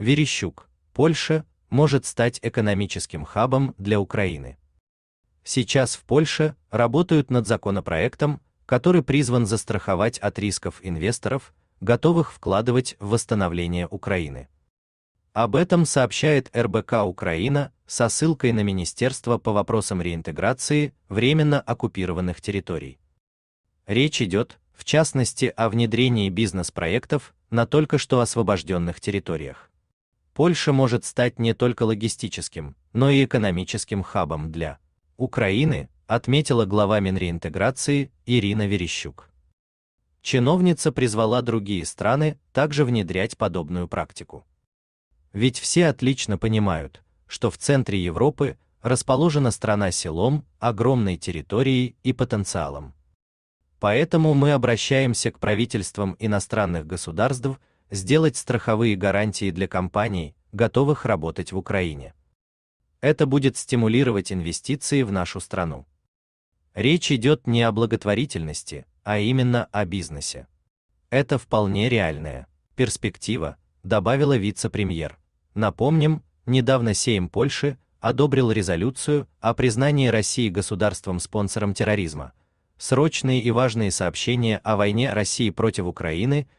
Верещук, Польша может стать экономическим хабом для Украины. Сейчас в Польше работают над законопроектом, который призван застраховать от рисков инвесторов, готовых вкладывать в восстановление Украины. Об этом сообщает РБК Украина со ссылкой на Министерство по вопросам реинтеграции временно оккупированных территорий. Речь идет, в частности, о внедрении бизнес-проектов на только что освобожденных территориях. Польша может стать не только логистическим, но и экономическим хабом для Украины, отметила глава Минреинтеграции Ирина Верещук. Чиновница призвала другие страны также внедрять подобную практику. Ведь все отлично понимают, что в центре Европы расположена страна селом, огромной территорией и потенциалом. Поэтому мы обращаемся к правительствам иностранных государств сделать страховые гарантии для компаний, готовых работать в Украине. Это будет стимулировать инвестиции в нашу страну. Речь идет не о благотворительности, а именно о бизнесе. Это вполне реальная перспектива, добавила вице-премьер. Напомним, недавно Сейм Польши одобрил резолюцию о признании России государством-спонсором терроризма. Срочные и важные сообщения о войне России против Украины –